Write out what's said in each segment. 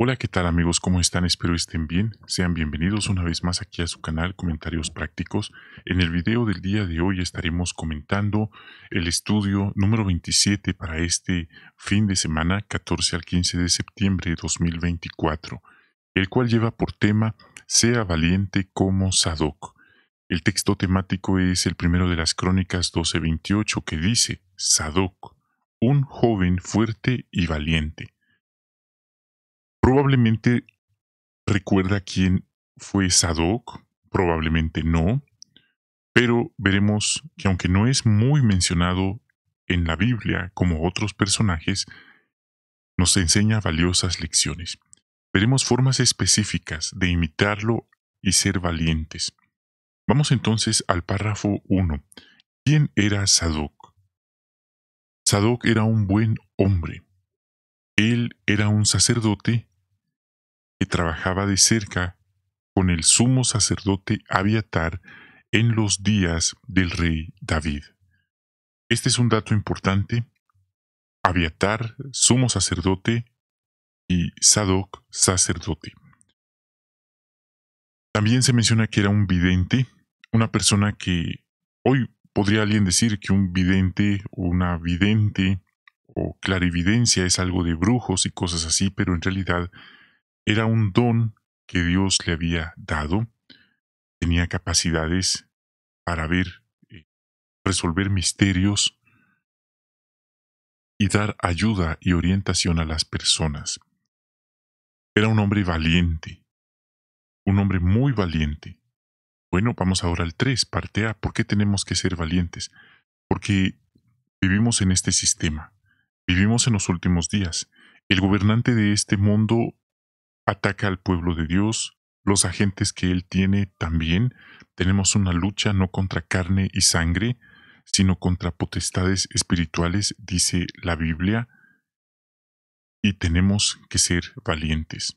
Hola, ¿qué tal amigos? ¿Cómo están? Espero estén bien. Sean bienvenidos una vez más aquí a su canal Comentarios Prácticos. En el video del día de hoy estaremos comentando el estudio número 27 para este fin de semana 14 al 15 de septiembre de 2024, el cual lleva por tema Sea valiente como Sadoc. El texto temático es el primero de las crónicas 1228 que dice Sadoc, un joven fuerte y valiente. Probablemente recuerda quién fue Sadok, probablemente no, pero veremos que aunque no es muy mencionado en la Biblia como otros personajes, nos enseña valiosas lecciones. Veremos formas específicas de imitarlo y ser valientes. Vamos entonces al párrafo 1. ¿Quién era Sadoc? Sadoc era un buen hombre. Él era un sacerdote que trabajaba de cerca con el sumo sacerdote Abiatar en los días del rey David. Este es un dato importante. Abiatar, sumo sacerdote, y Sadoc, sacerdote. También se menciona que era un vidente, una persona que hoy podría alguien decir que un vidente una vidente o clarividencia es algo de brujos y cosas así, pero en realidad era un don que Dios le había dado. Tenía capacidades para ver, eh, resolver misterios y dar ayuda y orientación a las personas. Era un hombre valiente, un hombre muy valiente. Bueno, vamos ahora al 3, parte A. ¿Por qué tenemos que ser valientes? Porque vivimos en este sistema, vivimos en los últimos días. El gobernante de este mundo ataca al pueblo de Dios, los agentes que él tiene también. Tenemos una lucha no contra carne y sangre, sino contra potestades espirituales, dice la Biblia, y tenemos que ser valientes.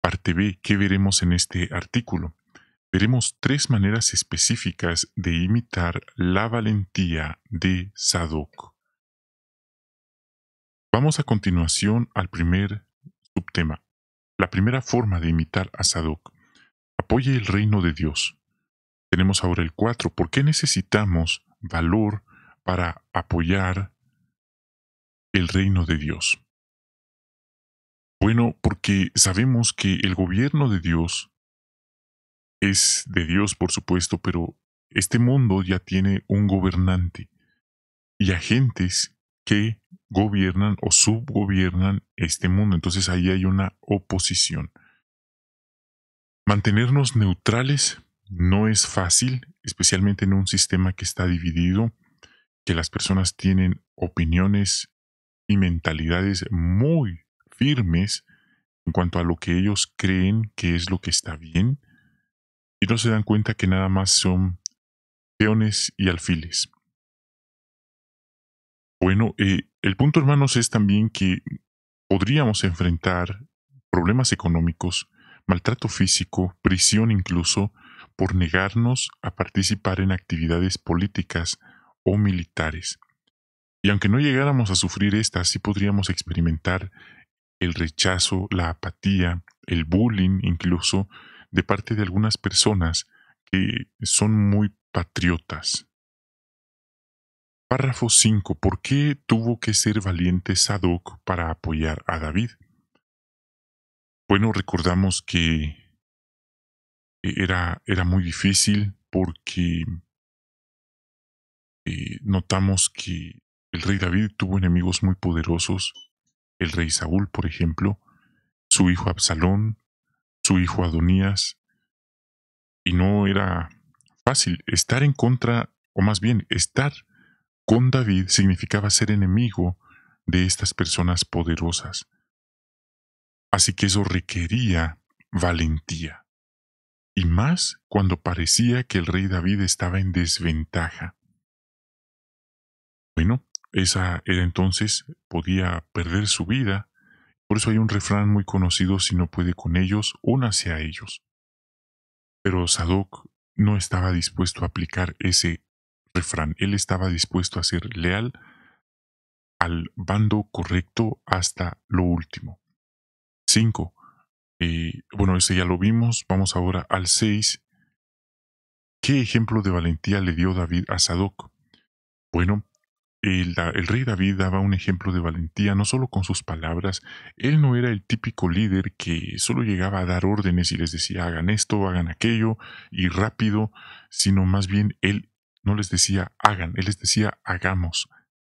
Parte B, ¿qué veremos en este artículo? Veremos tres maneras específicas de imitar la valentía de Sadoc. Vamos a continuación al primer subtema, la primera forma de imitar a Sadoc. Apoye el reino de Dios. Tenemos ahora el 4. ¿Por qué necesitamos valor para apoyar el reino de Dios? Bueno, porque sabemos que el gobierno de Dios es de Dios, por supuesto, pero este mundo ya tiene un gobernante y agentes que gobiernan o subgobiernan este mundo. Entonces ahí hay una oposición. Mantenernos neutrales no es fácil, especialmente en un sistema que está dividido, que las personas tienen opiniones y mentalidades muy firmes en cuanto a lo que ellos creen que es lo que está bien y no se dan cuenta que nada más son peones y alfiles. Bueno, eh, el punto, hermanos, es también que podríamos enfrentar problemas económicos, maltrato físico, prisión incluso, por negarnos a participar en actividades políticas o militares. Y aunque no llegáramos a sufrir estas, sí podríamos experimentar el rechazo, la apatía, el bullying incluso, de parte de algunas personas que son muy patriotas, Párrafo 5. ¿Por qué tuvo que ser valiente Sadoc para apoyar a David? Bueno, recordamos que e-, era, era muy difícil porque eh, notamos que el rey David tuvo enemigos muy poderosos, el rey Saúl, por ejemplo, su hijo Absalón, su hijo Adonías, y no era fácil estar en contra, o más bien estar con David significaba ser enemigo de estas personas poderosas. Así que eso requería valentía. Y más cuando parecía que el rey David estaba en desventaja. Bueno, esa era entonces, podía perder su vida. Por eso hay un refrán muy conocido, si no puede con ellos, únase a ellos. Pero Sadoc no estaba dispuesto a aplicar ese refrán, él estaba dispuesto a ser leal al bando correcto hasta lo último. 5. Eh, bueno, ese ya lo vimos. Vamos ahora al 6. ¿Qué ejemplo de valentía le dio David a Sadoc? Bueno, el, el, rey David daba un ejemplo de valentía no solo con sus palabras, él no era el típico líder que solo llegaba a dar órdenes y les decía hagan esto, hagan aquello y rápido, sino más bien él no les decía hagan, Él les decía hagamos,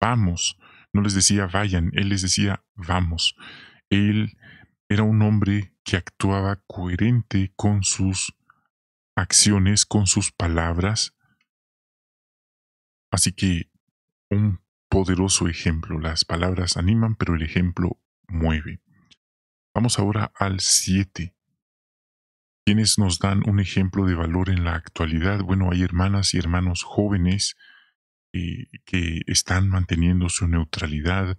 vamos. No les decía vayan, Él les decía vamos. Él era un hombre que actuaba coherente con sus acciones, con sus palabras. Así que un poderoso ejemplo. Las palabras animan, pero el ejemplo mueve. Vamos ahora al 7 quienes nos dan un ejemplo de valor en la actualidad. Bueno, hay hermanas y hermanos jóvenes eh, que están manteniendo su neutralidad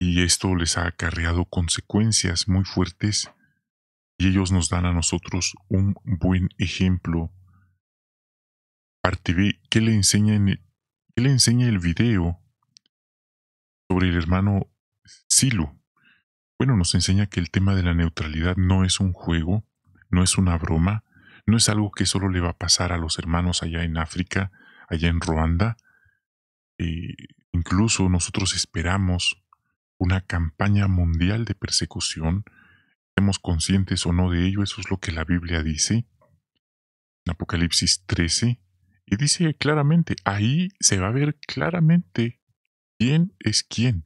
y esto les ha acarreado consecuencias muy fuertes y ellos nos dan a nosotros un buen ejemplo. Parte B, le enseña, le enseña el video sobre el hermano Silo? Bueno, nos enseña que el tema de la neutralidad no es un juego, no es una broma, no es algo que solo le va a pasar a los hermanos allá en África, allá en Ruanda. E incluso nosotros esperamos una campaña mundial de persecución. Estemos conscientes o no de ello, eso es lo que la Biblia dice. En Apocalipsis 13, y dice claramente, ahí se va a ver claramente quién es quién.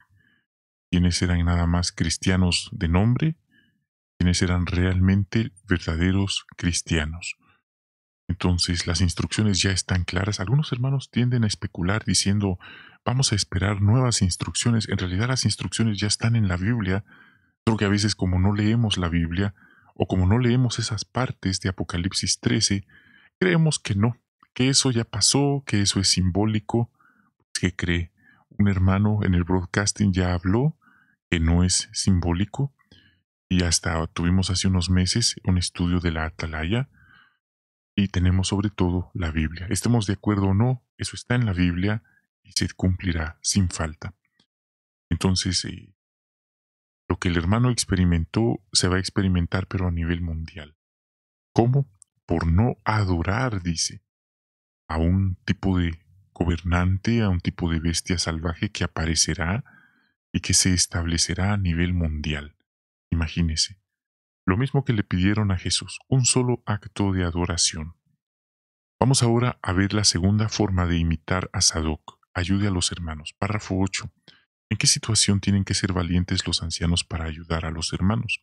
Quiénes eran nada más cristianos de nombre quienes eran realmente verdaderos cristianos. Entonces las instrucciones ya están claras. Algunos hermanos tienden a especular diciendo, vamos a esperar nuevas instrucciones. En realidad las instrucciones ya están en la Biblia, Creo que a veces como no leemos la Biblia o como no leemos esas partes de Apocalipsis 13, creemos que no, que eso ya pasó, que eso es simbólico. Pues, ¿Qué cree? Un hermano en el broadcasting ya habló que no es simbólico y hasta tuvimos hace unos meses un estudio de la atalaya y tenemos sobre todo la Biblia. Estemos de acuerdo o no, eso está en la Biblia y se cumplirá sin falta. Entonces, eh, lo que el hermano experimentó se va a experimentar pero a nivel mundial. ¿Cómo? Por no adorar, dice, a un tipo de gobernante, a un tipo de bestia salvaje que aparecerá y que se establecerá a nivel mundial. Imagínese, lo mismo que le pidieron a Jesús, un solo acto de adoración. Vamos ahora a ver la segunda forma de imitar a Sadoc. Ayude a los hermanos. Párrafo 8. ¿En qué situación tienen que ser valientes los ancianos para ayudar a los hermanos?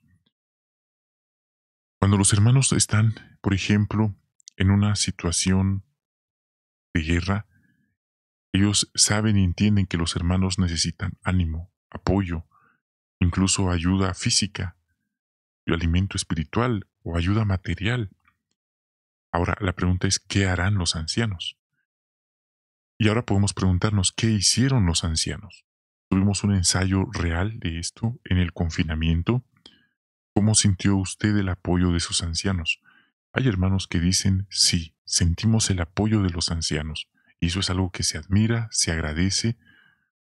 Cuando los hermanos están, por ejemplo, en una situación de guerra, ellos saben y entienden que los hermanos necesitan ánimo, apoyo, incluso ayuda física, alimento espiritual o ayuda material. Ahora, la pregunta es, ¿qué harán los ancianos? Y ahora podemos preguntarnos, ¿qué hicieron los ancianos? Tuvimos un ensayo real de esto en el confinamiento. ¿Cómo sintió usted el apoyo de sus ancianos? Hay hermanos que dicen, sí, sentimos el apoyo de los ancianos. Y eso es algo que se admira, se agradece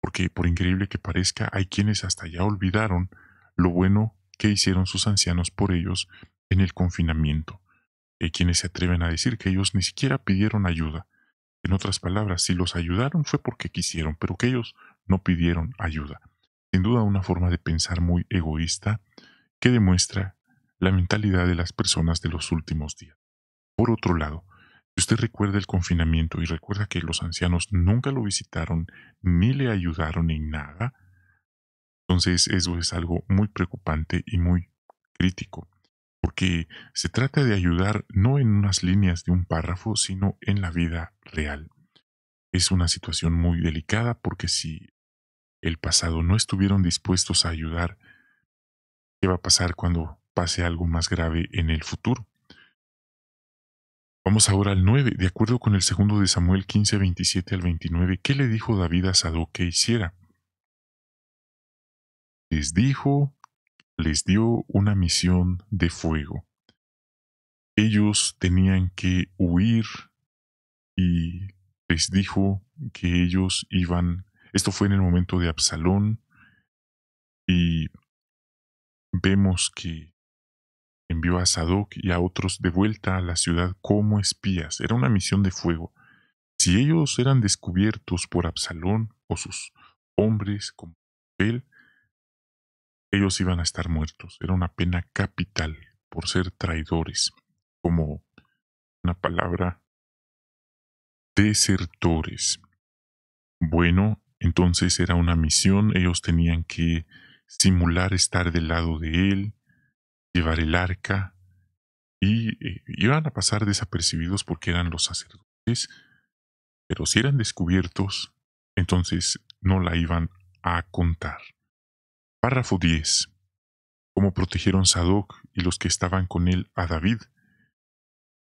porque por increíble que parezca, hay quienes hasta ya olvidaron lo bueno que hicieron sus ancianos por ellos en el confinamiento. Hay quienes se atreven a decir que ellos ni siquiera pidieron ayuda. En otras palabras, si los ayudaron fue porque quisieron, pero que ellos no pidieron ayuda. Sin duda una forma de pensar muy egoísta que demuestra la mentalidad de las personas de los últimos días. Por otro lado, usted recuerda el confinamiento y recuerda que los ancianos nunca lo visitaron ni le ayudaron en nada, entonces eso es algo muy preocupante y muy crítico, porque se trata de ayudar no en unas líneas de un párrafo, sino en la vida real. Es una situación muy delicada porque si el pasado no estuvieron dispuestos a ayudar, ¿qué va a pasar cuando pase algo más grave en el futuro? Vamos ahora al 9. De acuerdo con el segundo de Samuel 15, 27 al 29, ¿qué le dijo David a Sadoc que hiciera? Les dijo, les dio una misión de fuego. Ellos tenían que huir y les dijo que ellos iban. Esto fue en el momento de Absalón y vemos que envió a Sadoc y a otros de vuelta a la ciudad como espías. Era una misión de fuego. Si ellos eran descubiertos por Absalón o sus hombres como él, ellos iban a estar muertos. Era una pena capital por ser traidores, como una palabra desertores. Bueno, entonces era una misión, ellos tenían que simular estar del lado de él, llevar el arca, y eh, iban a pasar desapercibidos porque eran los sacerdotes, pero si eran descubiertos, entonces no la iban a contar. Párrafo 10. Cómo protegieron Sadoc y los que estaban con él a David.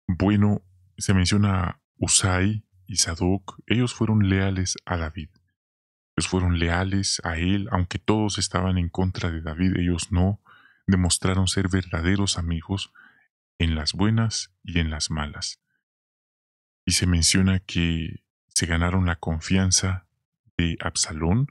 Bueno, se menciona Usai y Sadoc, ellos fueron leales a David. Ellos fueron leales a él, aunque todos estaban en contra de David, ellos no demostraron ser verdaderos amigos en las buenas y en las malas. Y se menciona que se ganaron la confianza de Absalón,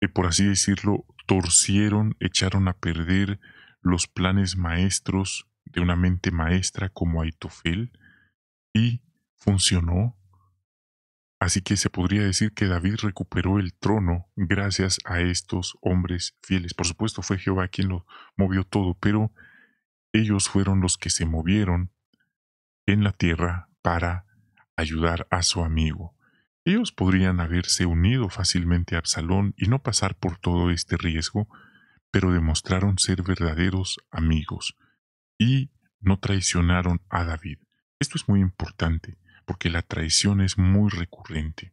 y por así decirlo, torcieron, echaron a perder los planes maestros de una mente maestra como Aitofel, y funcionó Así que se podría decir que David recuperó el trono gracias a estos hombres fieles. Por supuesto fue Jehová quien lo movió todo, pero ellos fueron los que se movieron en la tierra para ayudar a su amigo. Ellos podrían haberse unido fácilmente a Absalón y no pasar por todo este riesgo, pero demostraron ser verdaderos amigos y no traicionaron a David. Esto es muy importante porque la traición es muy recurrente.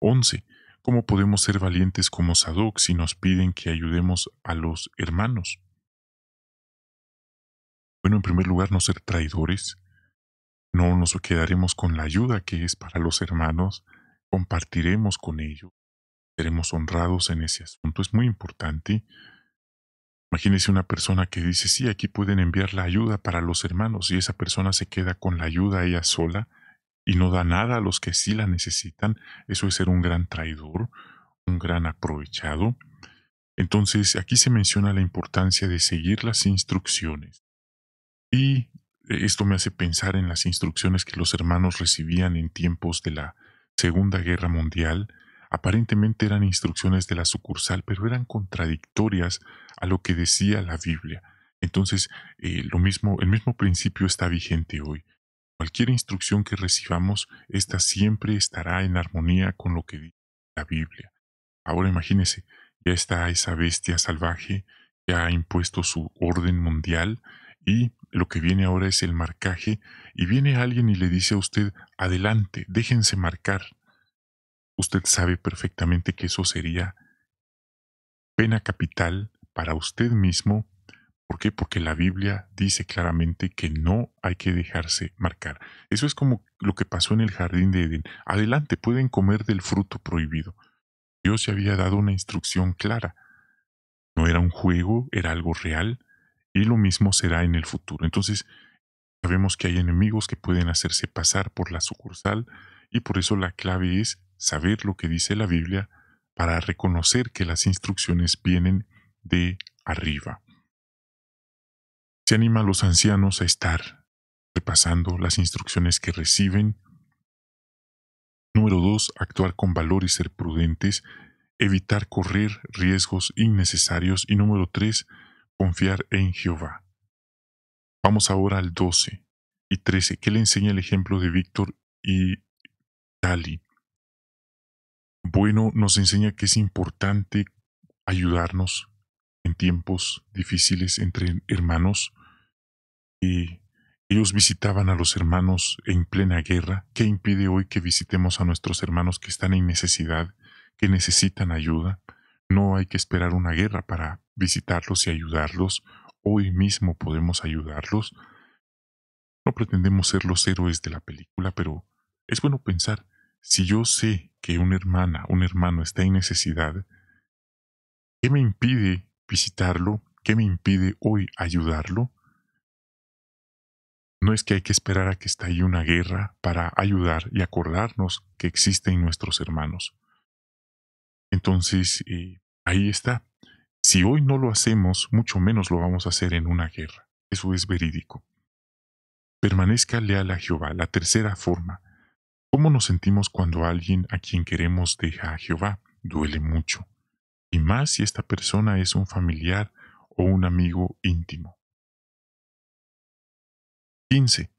11. ¿Cómo podemos ser valientes como Sadoc si nos piden que ayudemos a los hermanos? Bueno, en primer lugar, no ser traidores. No nos quedaremos con la ayuda que es para los hermanos, compartiremos con ellos, seremos honrados en ese asunto. Es muy importante. Imagínese una persona que dice, sí, aquí pueden enviar la ayuda para los hermanos y esa persona se queda con la ayuda ella sola, y no da nada a los que sí la necesitan, eso es ser un gran traidor, un gran aprovechado. Entonces aquí se menciona la importancia de seguir las instrucciones. Y esto me hace pensar en las instrucciones que los hermanos recibían en tiempos de la Segunda Guerra Mundial. Aparentemente eran instrucciones de la sucursal, pero eran contradictorias a lo que decía la Biblia. Entonces, eh, lo mismo, el mismo principio está vigente hoy. Cualquier instrucción que recibamos, ésta siempre estará en armonía con lo que dice la Biblia. Ahora imagínese, ya está esa bestia salvaje, que ha impuesto su orden mundial y lo que viene ahora es el marcaje y viene alguien y le dice a usted, adelante, déjense marcar. Usted sabe perfectamente que eso sería pena capital para usted mismo ¿Por qué? Porque la Biblia dice claramente que no hay que dejarse marcar. Eso es como lo que pasó en el jardín de Edén. Adelante, pueden comer del fruto prohibido. Dios se había dado una instrucción clara. No era un juego, era algo real, y lo mismo será en el futuro. Entonces, sabemos que hay enemigos que pueden hacerse pasar por la sucursal, y por eso la clave es saber lo que dice la Biblia para reconocer que las instrucciones vienen de arriba se anima a los ancianos a estar repasando las instrucciones que reciben. Número 2. Actuar con valor y ser prudentes. Evitar correr riesgos innecesarios. Y número tres, Confiar en Jehová. Vamos ahora al 12 y 13, ¿Qué le enseña el ejemplo de Víctor y Dali? Bueno, nos enseña que es importante ayudarnos en tiempos difíciles entre hermanos, y ellos visitaban a los hermanos en plena guerra. ¿Qué impide hoy que visitemos a nuestros hermanos que están en necesidad, que necesitan ayuda? No hay que esperar una guerra para visitarlos y ayudarlos. Hoy mismo podemos ayudarlos. No pretendemos ser los héroes de la película, pero es bueno pensar, si yo sé que una hermana, un hermano está en necesidad, ¿qué me impide visitarlo? ¿Qué me impide hoy ayudarlo? No es que hay que esperar a que ahí una guerra para ayudar y acordarnos que existen nuestros hermanos. Entonces, eh, ahí está. Si hoy no lo hacemos, mucho menos lo vamos a hacer en una guerra. Eso es verídico. Permanezca leal a Jehová. La tercera forma. ¿Cómo nos sentimos cuando alguien a quien queremos deja a Jehová? Duele mucho. Y más si esta persona es un familiar o un amigo íntimo. 15.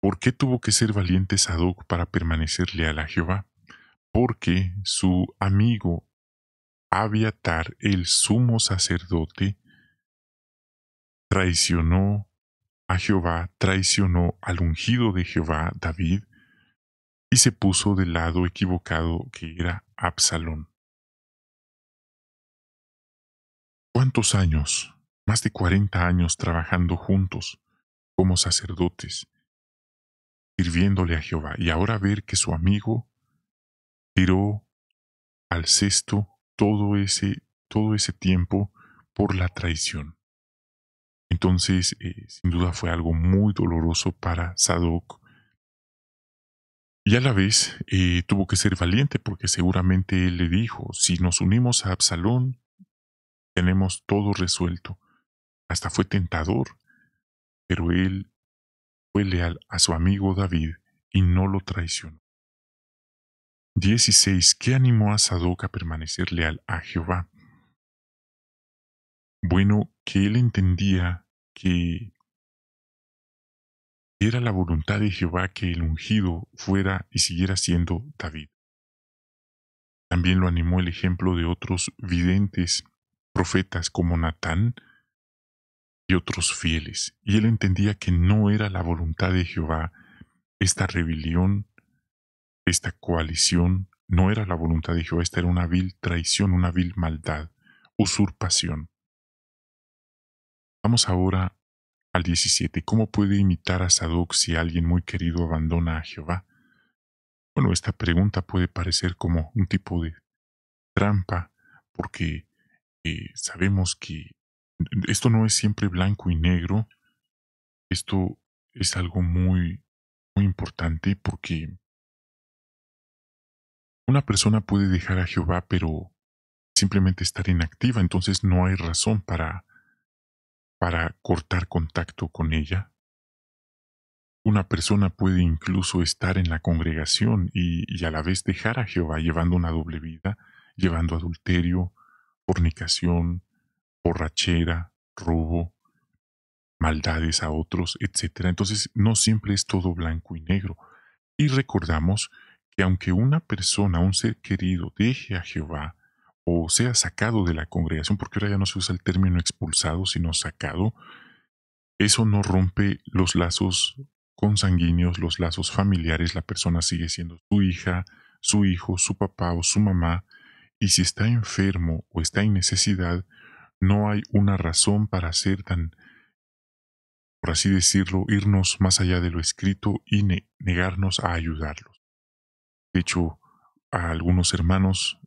¿Por qué tuvo que ser valiente Sadoc para permanecer leal a Jehová? Porque su amigo Abiatar, el sumo sacerdote, traicionó a Jehová, traicionó al ungido de Jehová, David, y se puso del lado equivocado que era Absalón. ¿Cuántos años? Más de cuarenta años trabajando juntos como sacerdotes, sirviéndole a Jehová, y ahora ver que su amigo tiró al cesto todo ese, todo ese tiempo por la traición. Entonces, eh, sin duda fue algo muy doloroso para Sadoc. Y a la vez eh, tuvo que ser valiente porque seguramente él le dijo, si nos unimos a Absalón, tenemos todo resuelto. Hasta fue tentador pero él fue leal a su amigo David y no lo traicionó. 16. ¿Qué animó a Sadoc a permanecer leal a Jehová? Bueno, que él entendía que era la voluntad de Jehová que el ungido fuera y siguiera siendo David. También lo animó el ejemplo de otros videntes, profetas como Natán, y otros fieles, y él entendía que no era la voluntad de Jehová esta rebelión, esta coalición, no era la voluntad de Jehová, esta era una vil traición, una vil maldad, usurpación. Vamos ahora al 17. ¿Cómo puede imitar a Sadoc si alguien muy querido abandona a Jehová? Bueno, esta pregunta puede parecer como un tipo de trampa, porque eh, sabemos que esto no es siempre blanco y negro. Esto es algo muy, muy importante porque una persona puede dejar a Jehová, pero simplemente estar inactiva, entonces no hay razón para, para cortar contacto con ella. Una persona puede incluso estar en la congregación y, a la vez dejar a Jehová llevando una doble vida, llevando adulterio, fornicación, borrachera, robo, maldades a otros, etc. Entonces, no siempre es todo blanco y negro. Y recordamos que aunque una persona, un ser querido, deje a Jehová o sea sacado de la congregación, porque ahora ya no se usa el término expulsado, sino sacado, eso no rompe los lazos consanguíneos, los lazos familiares, la persona sigue siendo su hija, su hijo, su papá o su mamá, y si está enfermo o está en necesidad, no hay una razón para ser tan, por así decirlo, irnos más allá de lo escrito y negarnos a ayudarlos. De hecho, a algunos hermanos,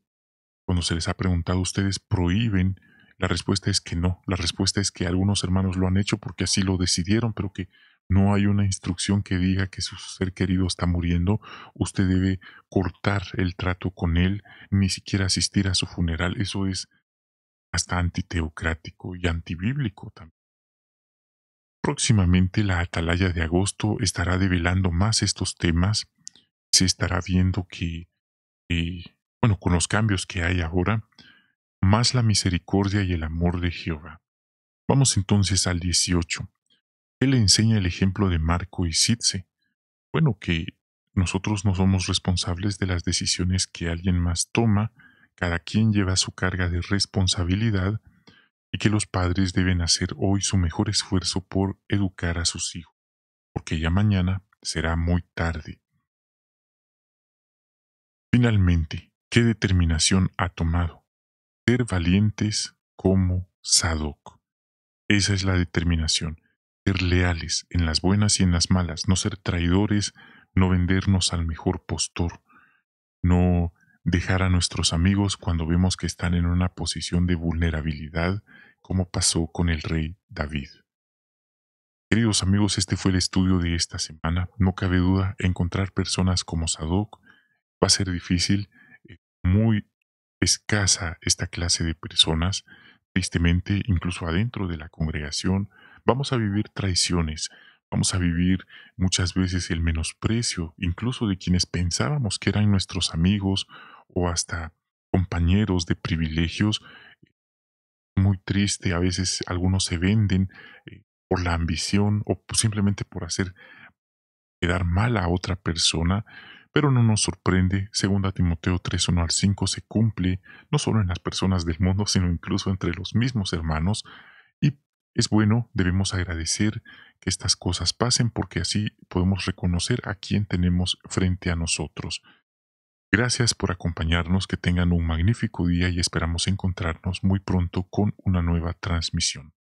cuando se les ha preguntado, ustedes prohíben, la respuesta es que no, la respuesta es que algunos hermanos lo han hecho porque así lo decidieron, pero que no hay una instrucción que diga que su ser querido está muriendo, usted debe cortar el trato con él, ni siquiera asistir a su funeral, eso es hasta antiteocrático y antibíblico también. Próximamente la atalaya de agosto estará develando más estos temas. Se estará viendo que, bueno, con los cambios que hay ahora, más la misericordia y el amor de Jehová. Vamos entonces al 18. Él le enseña el ejemplo de Marco y Sitze. Bueno, que nosotros no somos responsables de las decisiones que alguien más toma, cada quien lleva su carga de responsabilidad y que los padres deben hacer hoy su mejor esfuerzo por educar a sus hijos, porque ya mañana será muy tarde. Finalmente, ¿qué determinación ha tomado? Ser valientes como Sadoc. Esa es la determinación, ser leales en las buenas y en las malas, no ser traidores, no vendernos al mejor postor, no dejar a nuestros amigos cuando vemos que están en una posición de vulnerabilidad, como pasó con el rey David. Queridos amigos, este fue el estudio de esta semana. No cabe duda, encontrar personas como Sadoc va a ser difícil, eh, muy escasa esta clase de personas, tristemente, incluso adentro de la congregación, vamos a vivir traiciones, Vamos a vivir muchas veces el menosprecio, incluso de quienes pensábamos que eran nuestros amigos o hasta compañeros de privilegios. Muy triste, a veces algunos se venden eh, por la ambición o simplemente por hacer quedar mal a otra persona, pero no nos sorprende, segunda Timoteo 3, 1 al 5 se cumple no solo en las personas del mundo, sino incluso entre los mismos hermanos, es bueno, debemos agradecer que estas cosas pasen porque así podemos reconocer a quién tenemos frente a nosotros. Gracias por acompañarnos, que tengan un magnífico día y esperamos encontrarnos muy pronto con una nueva transmisión.